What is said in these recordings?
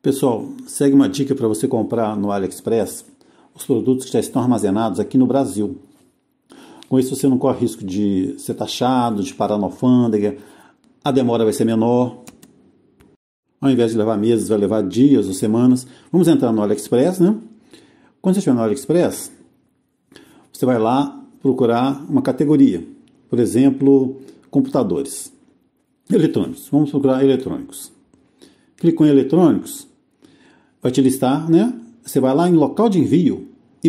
Pessoal, segue uma dica para você comprar no AliExpress os produtos que já estão armazenados aqui no Brasil. Com isso você não corre risco de ser taxado, de parar na alfândega, a demora vai ser menor. Ao invés de levar meses, vai levar dias ou semanas. Vamos entrar no AliExpress, né? Quando você estiver no AliExpress, você vai lá procurar uma categoria. Por exemplo, computadores. Eletrônicos. Vamos procurar eletrônicos. Clico em eletrônicos vai te listar, né? Você vai lá em local de envio e,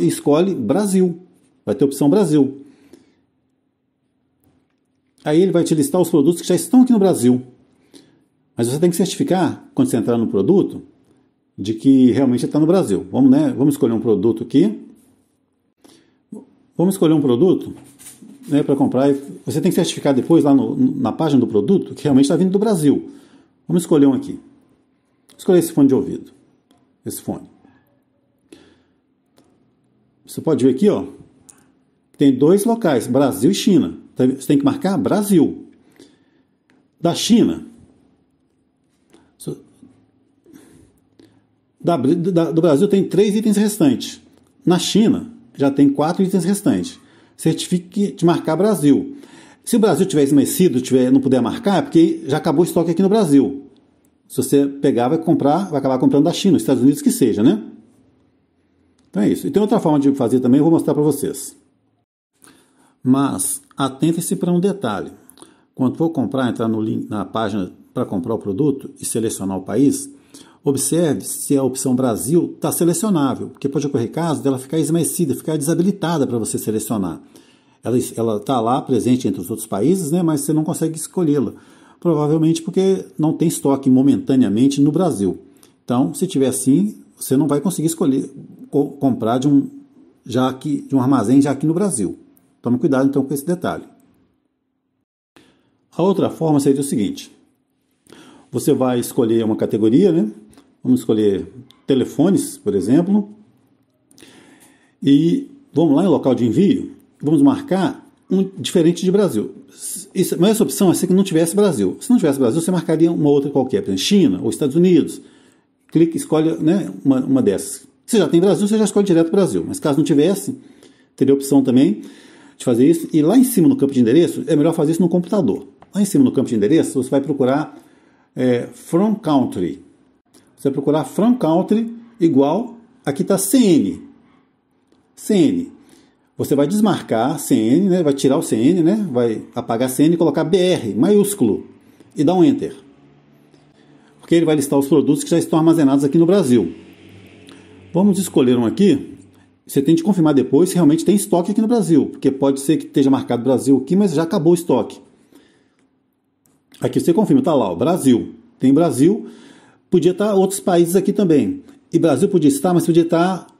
e escolhe Brasil. Vai ter opção Brasil. Aí ele vai te listar os produtos que já estão aqui no Brasil. Mas você tem que certificar, quando você entrar no produto, de que realmente está no Brasil. Vamos, né? Vamos escolher um produto aqui. Vamos escolher um produto né, para comprar. Você tem que certificar depois lá no, na página do produto que realmente está vindo do Brasil. Vamos escolher um aqui. Escolha esse fone de ouvido. Esse fone. Você pode ver aqui, ó. Tem dois locais, Brasil e China. Tá Você tem que marcar Brasil. Da China. Da, da, do Brasil tem três itens restantes. Na China, já tem quatro itens restantes. Certifique de marcar Brasil. Se o Brasil tiver esmecido, tiver, não puder marcar, é porque já acabou o estoque aqui no Brasil. Se você pegar, vai comprar, vai acabar comprando da China, os Estados Unidos que seja, né? Então é isso. E tem outra forma de fazer também, eu vou mostrar para vocês. Mas atentem-se para um detalhe. Quando for comprar, entrar link, na página para comprar o produto e selecionar o país, observe se a opção Brasil está selecionável, porque pode ocorrer caso dela ficar esmaecida, ficar desabilitada para você selecionar. Ela está lá presente entre os outros países, né, mas você não consegue escolhê-la. Provavelmente porque não tem estoque momentaneamente no Brasil. Então, se tiver assim, você não vai conseguir escolher comprar de um já aqui, de um armazém já aqui no Brasil. Tome cuidado então com esse detalhe. A outra forma seria o seguinte: você vai escolher uma categoria, né? Vamos escolher telefones, por exemplo. E vamos lá em local de envio, vamos marcar um, diferente de Brasil. Isso, mas essa opção é se que não tivesse Brasil. Se não tivesse Brasil, você marcaria uma outra qualquer, por exemplo, China ou Estados Unidos. Clique, escolhe né, uma, uma dessas. Se já tem Brasil, você já escolhe direto Brasil. Mas caso não tivesse, teria opção também de fazer isso. E lá em cima no campo de endereço, é melhor fazer isso no computador. Lá em cima no campo de endereço, você vai procurar é, From Country. Você vai procurar From Country igual, aqui está CN. CN você vai desmarcar CN, né? vai tirar o CN, né? vai apagar CN e colocar BR, maiúsculo, e dar um Enter. Porque ele vai listar os produtos que já estão armazenados aqui no Brasil. Vamos escolher um aqui. Você tem de confirmar depois se realmente tem estoque aqui no Brasil, porque pode ser que esteja marcado Brasil aqui, mas já acabou o estoque. Aqui você confirma, tá lá, ó, Brasil. Tem Brasil, podia estar tá outros países aqui também. E Brasil podia estar, mas podia estar tá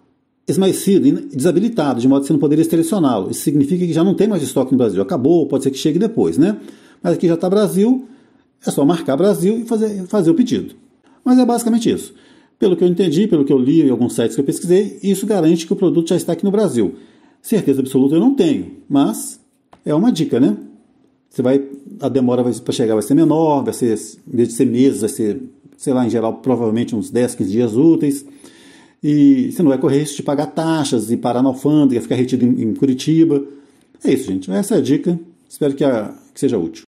esmaecido, desabilitado, de modo que você não poderia selecioná-lo. Isso significa que já não tem mais estoque no Brasil. Acabou, pode ser que chegue depois, né? Mas aqui já está Brasil, é só marcar Brasil e fazer, fazer o pedido. Mas é basicamente isso. Pelo que eu entendi, pelo que eu li em alguns sites que eu pesquisei, isso garante que o produto já está aqui no Brasil. Certeza absoluta eu não tenho, mas é uma dica, né? Você vai, a demora para chegar vai ser menor, vai ser, em vez de ser meses, vai ser, sei lá, em geral, provavelmente uns 10, 15 dias úteis. E você não vai correr risco de pagar taxas e parar na alfândega, ficar retido em, em Curitiba. É isso, gente. Essa é a dica. Espero que, a, que seja útil.